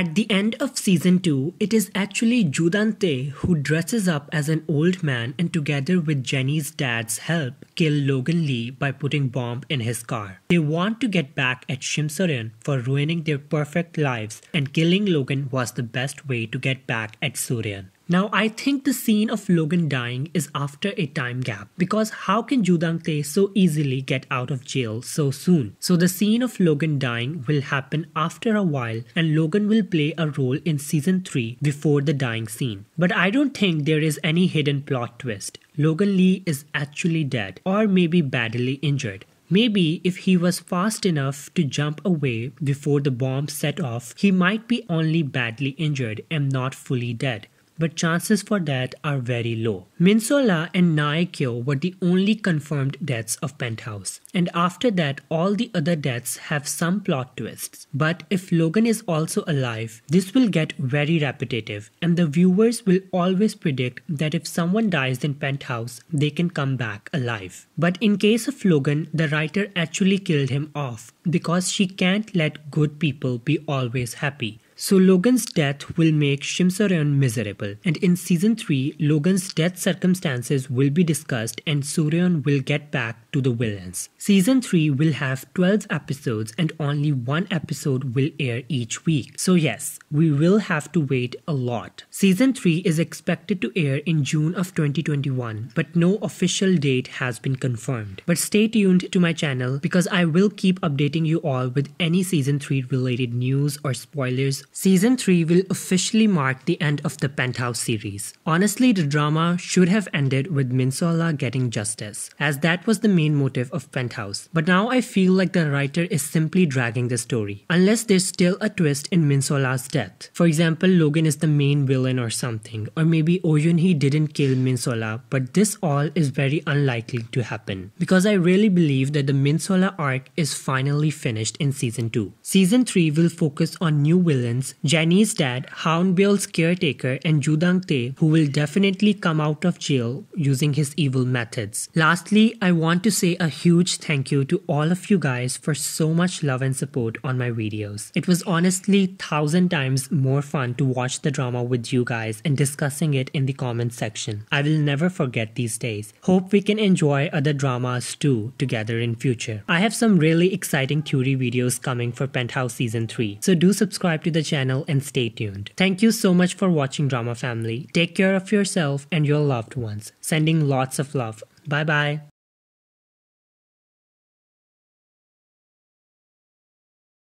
At the end of season 2, it is actually Judante who dresses up as an old man and together with Jenny's dad's help kill Logan Lee by putting bomb in his car. They want to get back at Shimsorin for ruining their perfect lives and killing Logan was the best way to get back at Surian. Now, I think the scene of Logan dying is after a time gap because how can Judang Tae so easily get out of jail so soon? So, the scene of Logan dying will happen after a while and Logan will play a role in season 3 before the dying scene. But I don't think there is any hidden plot twist. Logan Lee is actually dead or maybe badly injured. Maybe if he was fast enough to jump away before the bomb set off, he might be only badly injured and not fully dead but chances for that are very low. Minsola and Naikyo were the only confirmed deaths of Penthouse, and after that, all the other deaths have some plot twists. But if Logan is also alive, this will get very repetitive, and the viewers will always predict that if someone dies in Penthouse, they can come back alive. But in case of Logan, the writer actually killed him off because she can't let good people be always happy. So Logan's death will make Shimsaran miserable, and in season 3, Logan's death circumstances will be discussed and Suryan will get back to the villains. Season 3 will have 12 episodes and only one episode will air each week. So yes, we will have to wait a lot. Season 3 is expected to air in June of 2021, but no official date has been confirmed. But stay tuned to my channel because I will keep updating you all with any season 3 related news or spoilers Season 3 will officially mark the end of the Penthouse series. Honestly, the drama should have ended with Minsola getting justice, as that was the main motive of Penthouse. But now I feel like the writer is simply dragging the story, unless there's still a twist in Minsola's death. For example, Logan is the main villain or something, or maybe Oyunhi didn't kill Minsola, but this all is very unlikely to happen, because I really believe that the Minsola arc is finally finished in season 2. Season 3 will focus on new villains friends, Jenny's dad, Houndbill's caretaker, and Judang Tae, who will definitely come out of jail using his evil methods. Lastly, I want to say a huge thank you to all of you guys for so much love and support on my videos. It was honestly thousand times more fun to watch the drama with you guys and discussing it in the comment section. I will never forget these days. Hope we can enjoy other dramas too together in future. I have some really exciting theory videos coming for Penthouse Season 3, so do subscribe to the channel and stay tuned. Thank you so much for watching Drama Family. Take care of yourself and your loved ones. Sending lots of love. Bye bye.